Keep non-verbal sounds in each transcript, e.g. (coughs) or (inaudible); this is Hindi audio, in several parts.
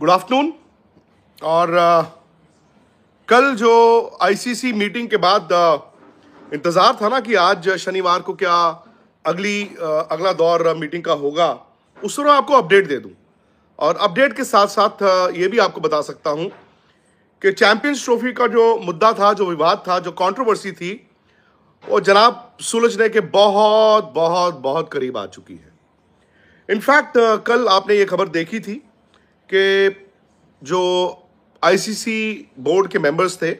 गुड आफ्टरनून और आ, uh, कल जो आईसीसी मीटिंग के बाद आ, uh, इंतज़ार था ना कि आज शनिवार को क्या अगली आ, uh, अगला दौर मीटिंग का होगा उस तरह आपको अपडेट दे दूं और अपडेट के साथ साथ ये भी आपको बता सकता हूं कि चैंपियंस ट्रॉफी का जो मुद्दा था जो विवाद था जो कंट्रोवर्सी थी वो जनाब सुलझने के बहुत बहुत बहुत करीब आ चुकी है इनफैक्ट कल आपने ये खबर देखी थी कि जो आईसीसी बोर्ड के मेंबर्स थे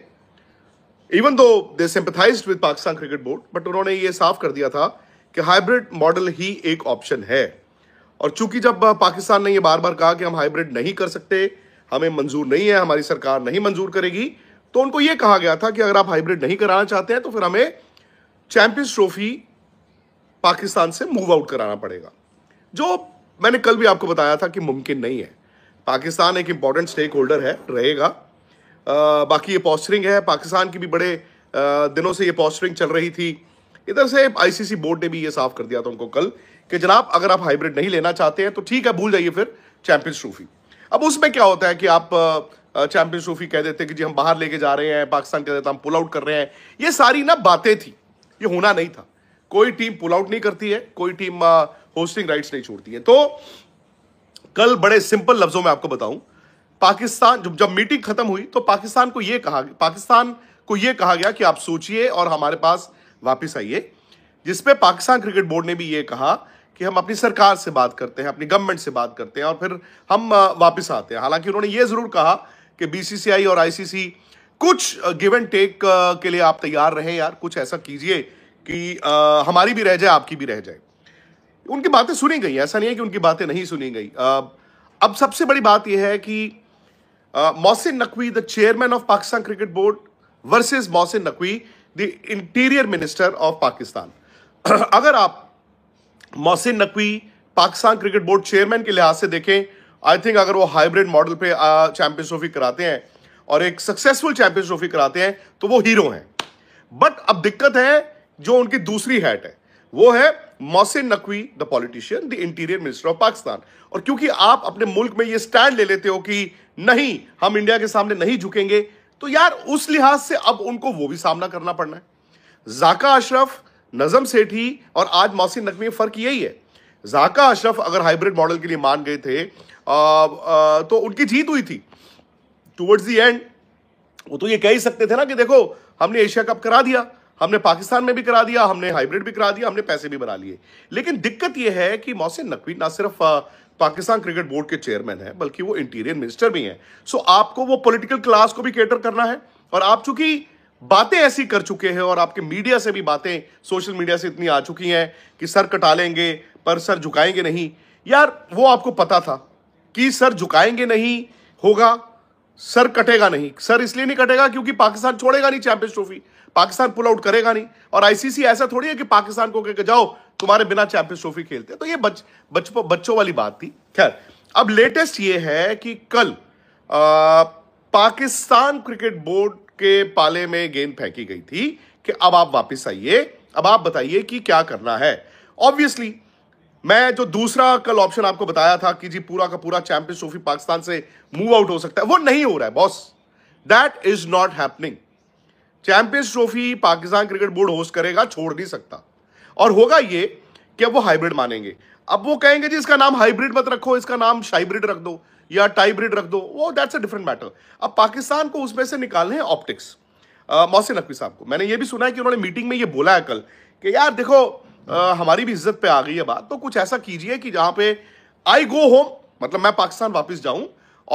even though they sympathize with Pakistan cricket board but उन्होंने ये साफ कर दिया था कि हाइब्रिड मॉडल ही एक ऑप्शन है और चूंकि जब पाकिस्तान ने ये बार बार कहा कि हम हाइब्रिड नहीं कर सकते हमें मंजूर नहीं है हमारी सरकार नहीं मंजूर करेगी तो उनको ये कहा गया था कि अगर आप हाइब्रिड नहीं कराना चाहते हैं तो फिर हमें चैंपियंस ट्रॉफी पाकिस्तान से मूव आउट कराना पड़ेगा जो मैंने कल भी आपको बताया था कि मुमकिन नहीं है पाकिस्तान एक इम्पॉर्टेंट स्टेक होल्डर है रहेगा आ, बाकी ये पॉस्टरिंग है पाकिस्तान की भी बड़े आ, दिनों से ये पॉस्टरिंग चल रही थी इधर से आईसीसी बोर्ड ने भी ये साफ कर दिया था उनको कल कि जनाब अगर आप हाइब्रिड नहीं लेना चाहते हैं तो ठीक है भूल जाइए फिर चैंपियंस ट्रॉफी अब उसमें क्या होता है कि आप चैंपियंस ट्रॉफी कह देते हैं कि जी हम बाहर लेके जा रहे हैं पाकिस्तान कह देता हम पुल आउट कर रहे हैं ये सारी ना बातें थी ये होना नहीं था कोई टीम पुल आउट नहीं करती है कोई टीम होस्टिंग राइट्स नहीं छोड़ती है तो कल बड़े सिंपल लफ्जों में आपको बताऊं पाकिस्तान जब जब मीटिंग खत्म हुई तो पाकिस्तान को यह कहा पाकिस्तान को यह कहा गया कि आप सोचिए और हमारे पास वापस आइए जिसपे पाकिस्तान क्रिकेट बोर्ड ने भी ये कहा कि हम अपनी सरकार से बात करते हैं अपनी गवर्नमेंट से बात करते हैं और फिर हम वापस आते हैं हालांकि उन्होंने ये जरूर कहा कि बीसीसीआई और आईसीसी कुछ गिव एंड टेक के लिए आप तैयार रहें यार कुछ ऐसा कीजिए कि हमारी भी रह जाए आपकी भी रह जाए उनकी बातें सुनी गई ऐसा नहीं है कि उनकी बातें नहीं सुनी गई अब सबसे बड़ी बात यह है कि Mohsin Naqvi the chairman of Pakistan cricket board versus Mohsin Naqvi the interior minister of Pakistan अगर आप Mohsin Naqvi Pakistan cricket board chairman के लिहाज से देखें आई थिंक अगर वो हाइब्रिड मॉडल पे चैंपियंस ट्रॉफी कराते हैं और एक सक्सेसफुल चैंपियंस ट्रॉफी कराते हैं तो वो हीरो हैं बट अब दिक्कत है जो उनकी दूसरी हैट है वो है Mohsin Naqvi the politician the interior minister of Pakistan और क्योंकि आप अपने मुल्क में ये स्टैंड ले लेते हो कि नहीं हम इंडिया के सामने नहीं झुकेंगे तो यार उस लिहाज से अब उनको वो भी सामना करना पड़ना है जाका अशरफ नजम सेठी और आज मोहसिन नकवी में फर्क यही है जाका अशरफ अगर हाइब्रिड मॉडल के लिए मान गए थे आ, आ, तो उनकी जीत हुई थी टुवर्ड्स दी एंड वो तो ये कह ही सकते थे ना कि देखो हमने एशिया कप करा दिया हमने पाकिस्तान में भी करा दिया हमने हाइब्रिड भी करा दिया हमने पैसे भी बना लिए लेकिन दिक्कत यह है कि मोहसिन नकवी ना सिर्फ पाकिस्तान क्रिकेट बोर्ड के चेयरमैन हैं बल्कि वो इंटीरियर मिनिस्टर भी हैं सो आपको वो पॉलिटिकल क्लास को भी केटर करना है और आप चूंकि बातें ऐसी कर चुके हैं और आपके मीडिया से भी बातें सोशल मीडिया से इतनी आ चुकी हैं कि सर कटा लेंगे पर सर झुकाएंगे नहीं यार वो आपको पता था कि सर झुकाएंगे नहीं होगा सर कटेगा नहीं सर इसलिए नहीं कटेगा क्योंकि पाकिस्तान छोड़ेगा नहीं champions trophy Pakistan pull out करेगा नहीं और आईसीसी ऐसा थोड़ी है कि पाकिस्तान को कहकर जाओ तुम्हारे बिना चैंपियंस ट्रॉफी खेलते तो ये बच, बच, बच्चों वाली बात थी खैर अब लेटेस्ट ये है कि कल आ, पाकिस्तान क्रिकेट बोर्ड के पाले में गेंद फेंकी गई थी कि अब आप वापस आइए अब आप बताइए कि क्या करना है ऑब्वियसली मैं जो दूसरा कल ऑप्शन आपको बताया था कि जी पूरा का पूरा चैंपियन ट्रॉफी पाकिस्तान से मूव आउट हो सकता है वो नहीं हो रहा है boss that is not happening champions trophy Pakistan cricket board host करेगा छोड़ नहीं सकता और होगा ये कि अब वो हाइब्रिड मानेंगे अब वो कहेंगे जी इसका नाम हाइब्रिड मत रखो इसका नाम शाइब्रिड रख दो या टाइब्रिड रख दो वो दैट्स अ डिफरेंट मैटर अब पाकिस्तान को उसमें से निकालने हैं ऑप्टिक्स मोहसिन नकवी साहब को मैंने ये भी सुना है कि उन्होंने मीटिंग में ये बोला है कल कि यार देखो हमारी भी इज्जत पे आ गई है बात तो कुछ ऐसा कीजिए कि जहां पे आई गो होम मतलब मैं पाकिस्तान वापस जाऊं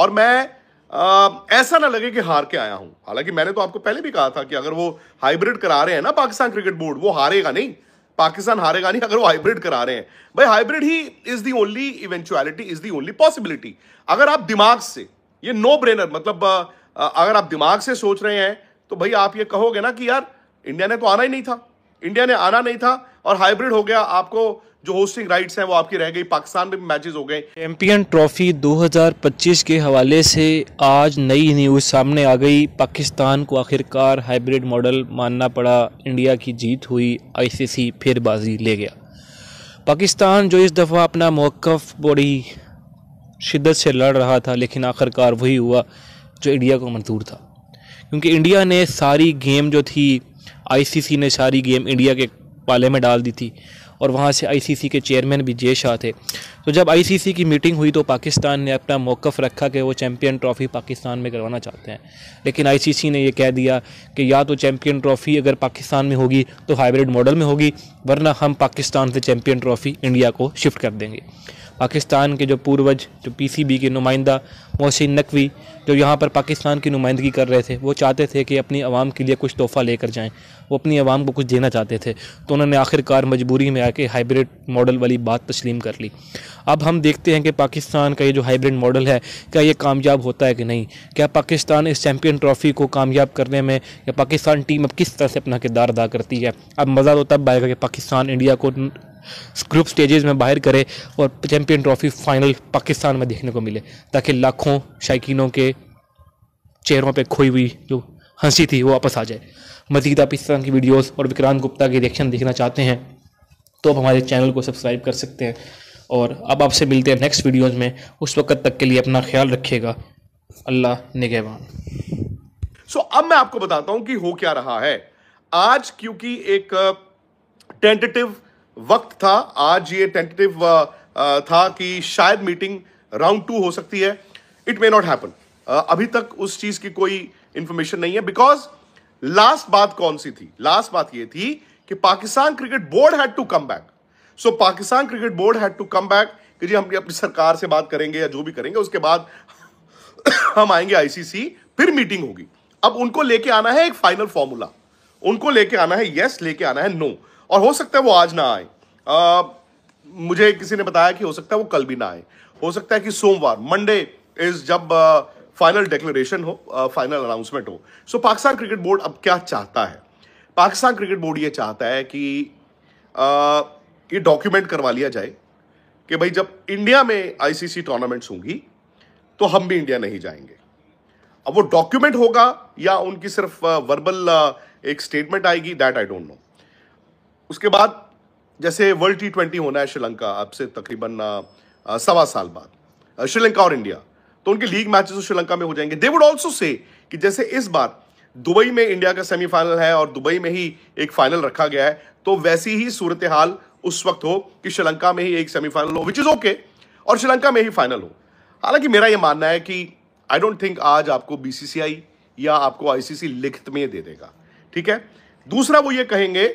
और मैं आ, ऐसा ना लगे कि हार के आया हूं हालांकि मैंने तो आपको पहले भी कहा था कि अगर वो हाइब्रिड करा रहे हैं ना पाकिस्तान क्रिकेट बोर्ड वो हारेगा नहीं पाकिस्तान हारेगा नहीं अगर वो हाइब्रिड करा रहे हैं भाई हाइब्रिड ही is the only eventuality is the only possibility अगर आप दिमाग से ये नो ब्रेनर मतलब अगर आप दिमाग से सोच रहे हैं तो भाई आप ये कहोगे ना कि यार इंडिया ने तो आना ही नहीं था इंडिया ने आना नहीं था और हाइब्रिड हो गया आपको जो होस्टिंग राइट्स हैं वो आपकी रह गई पाकिस्तान में मैचेस हो गए चैंपियन ट्रॉफी 2025 के हवाले से आज नई न्यूज़ सामने आ गई पाकिस्तान को आखिरकार हाइब्रिड मॉडल मानना पड़ा इंडिया की जीत हुई आईसीसी फिर बाजी ले गया पाकिस्तान जो इस दफ़ा अपना मौक़ बड़ी शिद्दत से लड़ रहा था लेकिन आखिरकार वही हुआ जो इंडिया को मंजूर था क्योंकि इंडिया ने सारी गेम जो थी आईसीसी ने सारी गेम इंडिया के पाले में डाल दी थी और वहाँ से आईसीसी के चेयरमैन भी जे शाह थे तो जब आईसीसी की मीटिंग हुई तो पाकिस्तान ने अपना मौक़ रखा कि वो चैम्पियन ट्रॉफ़ी पाकिस्तान में करवाना चाहते हैं लेकिन आईसीसी ने यह कह दिया कि या तो चैम्पियन ट्रॉफ़ी अगर पाकिस्तान में होगी तो हाइब्रिड मॉडल में होगी वरना हम पाकिस्तान से चैम्पियन ट्रॉफ़ी इंडिया को शिफ्ट कर देंगे पाकिस्तान के जो पूर्वज जो पीसीबी के नुमाइंदा मोहसिन नकवी जो यहाँ पर पाकिस्तान की नुमाइंदगी कर रहे थे वो चाहते थे कि अपनी आवाम के लिए कुछ तोहफ़ा लेकर जाएं वो अपनी आवाम को कुछ देना चाहते थे तो उन्होंने आखिरकार मजबूरी में आके हाइब्रिड मॉडल वाली बात तस्लीम कर ली अब हम देखते हैं कि पाकिस्तान का ये जो हाइब्रिड मॉडल है क्या ये कामयाब होता है कि नहीं क्या पाकिस्तान इस चैम्पियन ट्रॉफ़ी को कामयाब करने में या पाकिस्तान टीम अब किस तरह से अपना किरदार अदा करती है अब मज़ा तो तब आएगा कि पाकिस्तान इंडिया को ग्रुप स्टेजेस में बाहर करे और चैंपियन ट्रॉफी फाइनल पाकिस्तान में देखने को मिले ताकि लाखों शायकीनों के चेहरों पर खोई हुई जो हंसी थी वो वापस आ जाए मजीद आप इस तरह की वीडियोस और विक्रांत गुप्ता के रिएक्शन देखना चाहते हैं तो आप हमारे चैनल को सब्सक्राइब कर सकते हैं और अब आपसे मिलते हैं नेक्स्ट वीडियोज़ में उस वक्त तक के लिए अपना ख्याल रखिएगा अल्लाह निगहबान सो so, अब मैं आपको बताता हूं कि हो क्या रहा है आज क्योंकि एक टेंटेटिव वक्त था आज ये टेंटेटिव uh, uh, था कि शायद मीटिंग राउंड टू हो सकती है इट मे नॉट हैपन अभी तक उस चीज की कोई इंफॉर्मेशन नहीं है बिकॉज लास्ट बात कौन सी थी लास्ट बात ये थी कि Pakistan cricket board had to come back so Pakistan cricket board had to come back कि जी हम अपनी सरकार से बात करेंगे या जो भी करेंगे उसके बाद (coughs) हम आएंगे आईसीसी फिर मीटिंग होगी अब उनको लेके आना है एक फाइनल फॉर्मूला उनको लेके आना है यस लेके आना है नो no. और हो सकता है वो आज ना आए आ, मुझे किसी ने बताया कि हो सकता है वो कल भी ना आए हो सकता है कि सोमवार मंडे इज जब फाइनल डिक्लेरेशन हो फाइनल अनाउंसमेंट हो सो पाकिस्तान क्रिकेट बोर्ड अब क्या चाहता है पाकिस्तान क्रिकेट बोर्ड ये चाहता है कि आ, ये डॉक्यूमेंट करवा लिया जाए कि भाई जब इंडिया में आईसीसी टूर्नामेंट्स होंगी तो हम भी इंडिया नहीं जाएंगे अब वो डॉक्यूमेंट होगा या उनकी सिर्फ वर्बल एक स्टेटमेंट आएगी दैट आई डोंट नो उसके बाद जैसे वर्ल्ड टी ट्वेंटी होना है श्रीलंका अब से तकरीबन सवा साल बाद श्रीलंका और इंडिया तो उनके लीग मैचेस श्रीलंका में हो जाएंगे दे वुड ऑल्सो से कि जैसे इस बार दुबई में इंडिया का सेमीफाइनल है और दुबई में ही एक फाइनल रखा गया है तो वैसी ही सूरत हाल उस वक्त हो कि श्रीलंका में ही एक सेमीफाइनल हो विच इज़ ओके और श्रीलंका में ही फाइनल हो हालांकि मेरा यह मानना है कि आई डोंट थिंक आज आपको बीसीसीआई या आपको आईसीसी लिखित में दे देगा ठीक है दूसरा वो ये कहेंगे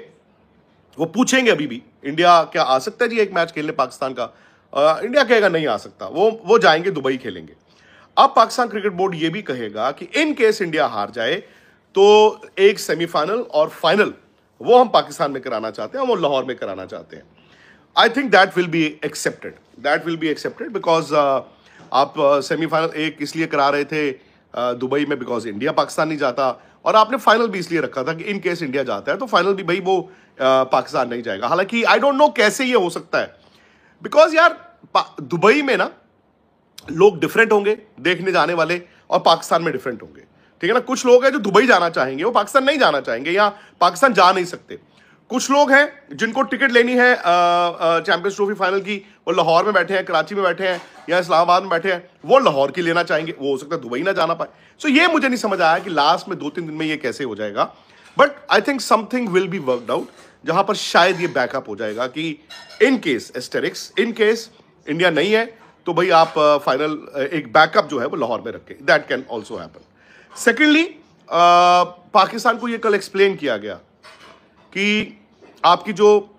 वो पूछेंगे अभी भी इंडिया क्या आ सकता है जी एक मैच खेलने पाकिस्तान का आ, इंडिया कहेगा नहीं आ सकता वो वो जाएंगे दुबई खेलेंगे अब पाकिस्तान क्रिकेट बोर्ड ये भी कहेगा कि इन केस इंडिया हार जाए तो एक सेमीफाइनल और फाइनल वो हम पाकिस्तान में कराना चाहते हैं हम वो लाहौर में कराना चाहते हैं I think that will be accepted that will be accepted because आप सेमीफाइनल एक इसलिए करा रहे थे दुबई में बिकॉज इंडिया पाकिस्तान नहीं जाता और आपने फाइनल भी इसलिए रखा था कि इन केस इंडिया जाता है तो फाइनल भी भाई वो पाकिस्तान नहीं जाएगा हालांकि आई डोंट नो कैसे ये हो सकता है बिकॉज यार दुबई में ना लोग डिफरेंट होंगे देखने जाने वाले और पाकिस्तान में डिफरेंट होंगे ठीक है ना कुछ लोग हैं जो दुबई जाना चाहेंगे वो पाकिस्तान नहीं जाना चाहेंगे या पाकिस्तान जा नहीं सकते कुछ लोग हैं जिनको टिकट लेनी है चैंपियंस ट्रॉफी फाइनल की वो लाहौर में बैठे हैं कराची में बैठे हैं या इस्लामाबाद में बैठे हैं वो लाहौर की लेना चाहेंगे वो हो सकता है दुबई ना जाना पाए सो so, ये मुझे नहीं समझ आया कि लास्ट में दो तीन दिन में ये कैसे हो जाएगा but I think something will be worked out जहां पर शायद ये बैकअप हो जाएगा कि in case asterisks in case India नहीं है तो भाई आप फाइनल एक बैकअप जो है वो लाहौर में रखें that can also happen secondly Pakistan को ये कल एक्सप्लेन किया गया कि आपकी जो